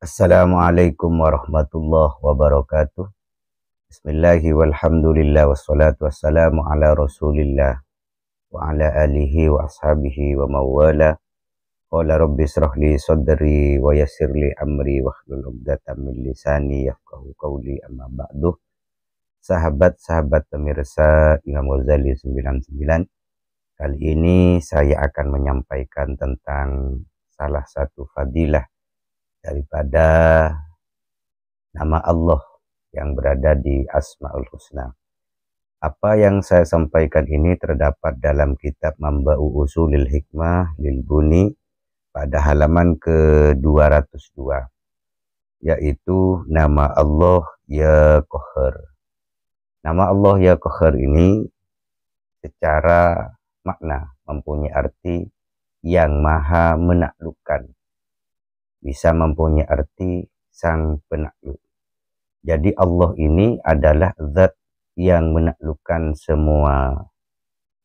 Assalamualaikum warahmatullahi wabarakatuh. Bismillahi walhamdulillah wassalatu wassalamu ala rasulillah wa ala alihi wa ashabihi wa mawala. Qala rabbi israh li sadri wa yassir li amri wa hlul 'uqdatam min lisani yafqahu qawli amma ba'du. Sahabat-sahabat pemirsa Imam Ghazali 99 Kali ini saya akan menyampaikan tentang salah satu fadilah daripada nama Allah yang berada di Asmaul Husna. Apa yang saya sampaikan ini terdapat dalam kitab Mamba'u Usulil Hikmah Lil Buni pada halaman ke-202 yaitu nama Allah Ya Qahar. Nama Allah Ya Qahar ini secara makna mempunyai arti yang maha menaklukkan bisa mempunyai arti sang penakluk. Jadi Allah ini adalah zat yang menaklukkan semua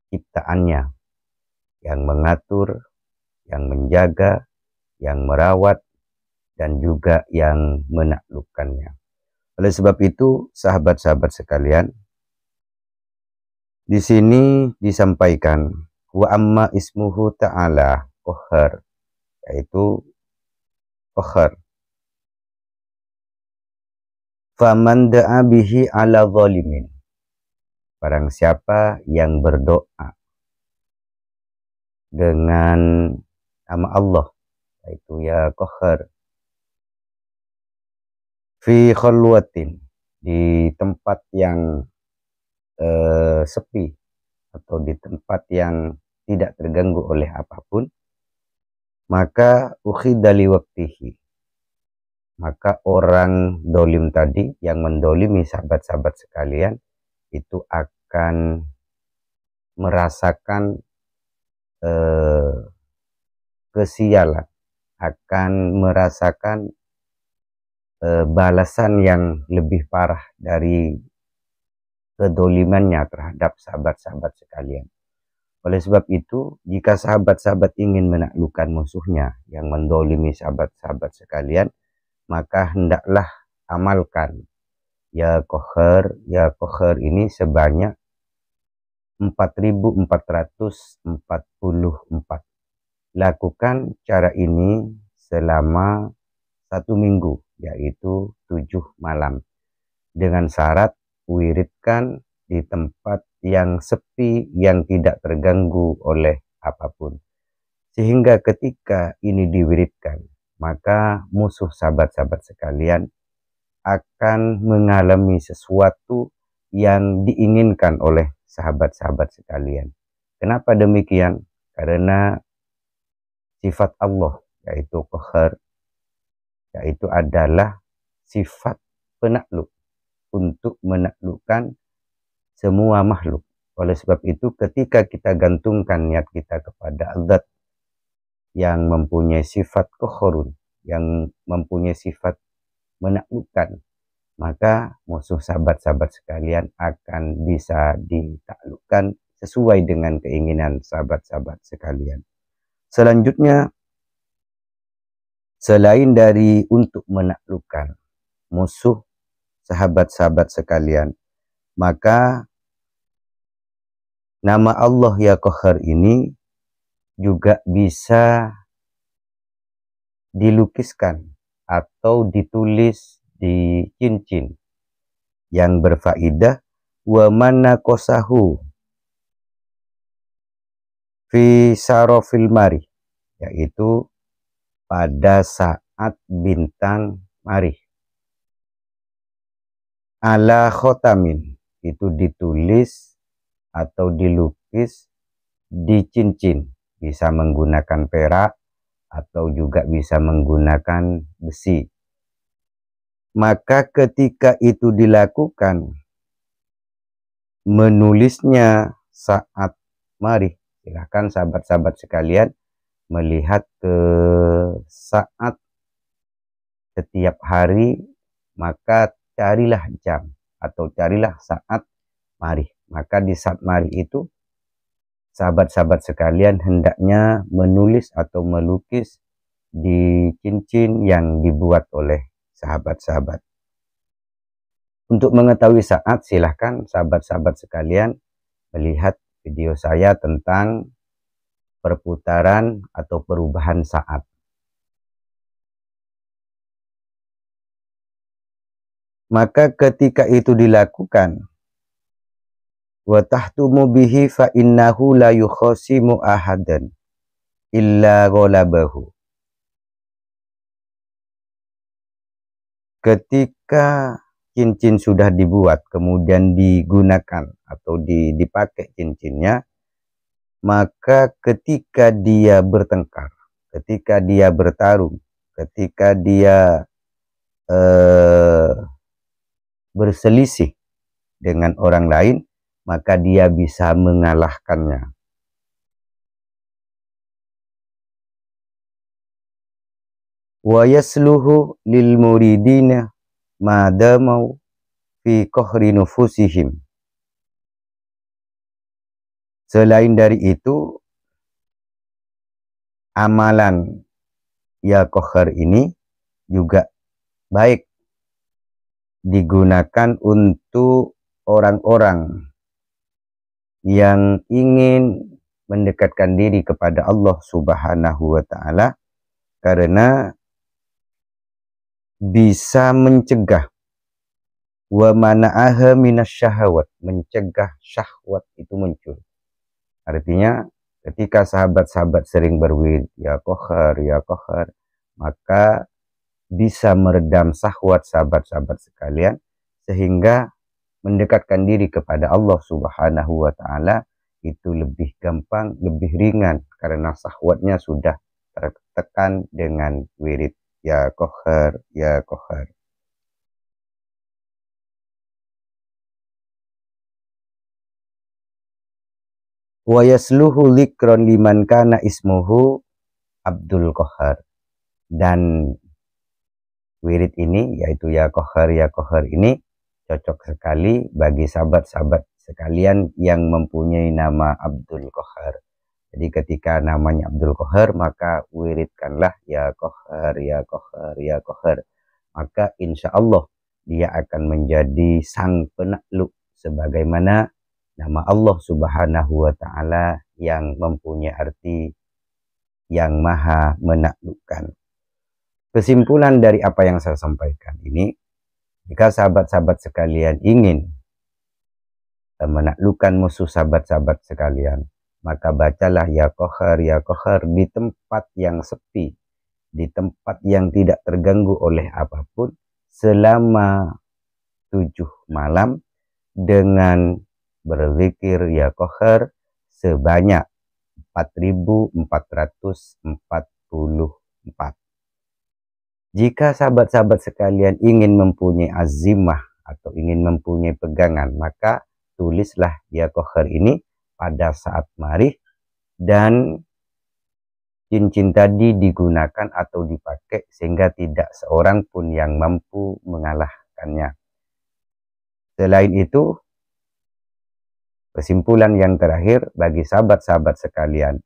ciptaannya, yang mengatur, yang menjaga, yang merawat, dan juga yang menaklukkannya. Oleh sebab itu, sahabat-sahabat sekalian, di sini disampaikan wa amma ismuhu ta'ala kohar, yaitu akhar faman da'a bihi ala zalimin barang siapa yang berdoa dengan nama Allah yaitu ya qahar fi khulwatin, di tempat yang eh, sepi atau di tempat yang tidak terganggu oleh apapun maka uhi dali waktihi maka orang dolim tadi yang mendolimi sahabat-sahabat sekalian itu akan merasakan eh, kesialan akan merasakan eh, balasan yang lebih parah dari kedolimannya terhadap sahabat-sahabat sekalian oleh sebab itu, jika sahabat-sahabat ingin menaklukkan musuhnya yang mendolimi sahabat-sahabat sekalian, maka hendaklah amalkan ya kohar, ya kohar ini sebanyak 4444. Lakukan cara ini selama satu minggu, yaitu tujuh malam. Dengan syarat wiridkan di tempat yang sepi, yang tidak terganggu oleh apapun. Sehingga ketika ini diwiridkan, maka musuh sahabat-sahabat sekalian akan mengalami sesuatu yang diinginkan oleh sahabat-sahabat sekalian. Kenapa demikian? Karena sifat Allah yaitu qahar yaitu adalah sifat penakluk untuk menaklukkan semua makhluk. Oleh sebab itu ketika kita gantungkan niat kita kepada adat yang mempunyai sifat kohorun, yang mempunyai sifat menaklukkan, maka musuh sahabat-sahabat sekalian akan bisa ditaklukkan sesuai dengan keinginan sahabat-sahabat sekalian. Selanjutnya, selain dari untuk menaklukkan musuh sahabat-sahabat sekalian, maka nama Allah ya Qahar ini juga bisa dilukiskan atau ditulis di cincin yang berfaedah wa mana kosahu fi sarofil mari yaitu pada saat bintang mari ala khotamin itu ditulis atau dilukis di cincin bisa menggunakan perak atau juga bisa menggunakan besi maka ketika itu dilakukan menulisnya saat mari silahkan sahabat-sahabat sekalian melihat ke saat setiap hari maka carilah jam atau carilah saat marih. Maka di saat marih itu sahabat-sahabat sekalian hendaknya menulis atau melukis di cincin yang dibuat oleh sahabat-sahabat. Untuk mengetahui saat, silahkan sahabat-sahabat sekalian melihat video saya tentang perputaran atau perubahan saat. maka ketika itu dilakukan wa tahtumu bihi fa innahu la yukhasimu ahadan illa ghalabahu ketika cincin sudah dibuat kemudian digunakan atau dipakai cincinnya maka ketika dia bertengkar ketika dia bertarung ketika dia eh, berselisih dengan orang lain, maka dia bisa mengalahkannya. Wa yasluhu lil muridina madamau fi kohri nufusihim. Selain dari itu, amalan ya kohar ini juga baik digunakan untuk orang-orang yang ingin mendekatkan diri kepada Allah Subhanahu wa taala karena bisa mencegah wa mana'aha minasyahawat mencegah syahwat itu muncul artinya ketika sahabat-sahabat sering berwirid ya kohar ya kohar maka bisa meredam sahwat sahabat-sahabat sekalian sehingga mendekatkan diri kepada Allah Subhanahu wa taala itu lebih gampang, lebih ringan karena sahwatnya sudah tertekan dengan wirid ya kohar ya kohar wa yasluhu likron liman kana ismuhu Abdul Kohar dan wirid ini yaitu ya kohar ya kohar ini cocok sekali bagi sahabat-sahabat sekalian yang mempunyai nama Abdul Kohar. Jadi ketika namanya Abdul Kohar maka wiridkanlah ya kohar ya kohar ya kohar. Maka insya Allah dia akan menjadi sang penakluk sebagaimana nama Allah Subhanahu wa taala yang mempunyai arti yang maha menaklukkan. Kesimpulan dari apa yang saya sampaikan ini, jika sahabat-sahabat sekalian ingin menaklukkan musuh sahabat-sahabat sekalian, maka bacalah ya kohar ya kohar di tempat yang sepi, di tempat yang tidak terganggu oleh apapun selama tujuh malam dengan berzikir ya kohar sebanyak 4444 jika sahabat-sahabat sekalian ingin mempunyai azimah atau ingin mempunyai pegangan, maka tulislah dia ini pada saat marif dan cincin tadi digunakan atau dipakai sehingga tidak seorang pun yang mampu mengalahkannya. Selain itu, kesimpulan yang terakhir bagi sahabat-sahabat sekalian,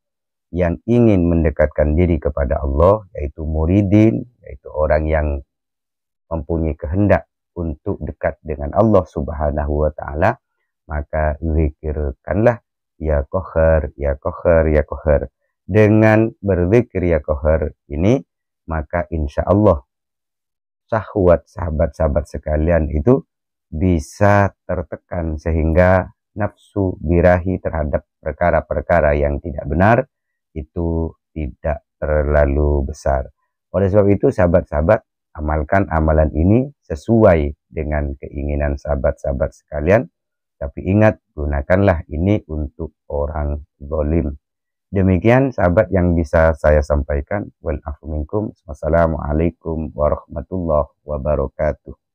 yang ingin mendekatkan diri kepada Allah yaitu muridin yaitu orang yang mempunyai kehendak untuk dekat dengan Allah Subhanahu wa taala maka zikirkanlah ya kohar ya kohar ya kohar dengan berzikir ya kohar ini maka insya Allah sahwat sahabat-sahabat sekalian itu bisa tertekan sehingga nafsu birahi terhadap perkara-perkara yang tidak benar itu tidak terlalu besar. Oleh sebab itu, sahabat-sahabat, amalkan amalan ini sesuai dengan keinginan sahabat-sahabat sekalian. Tapi ingat, gunakanlah ini untuk orang zalim. Demikian sahabat yang bisa saya sampaikan. Wassalamualaikum warahmatullahi wabarakatuh.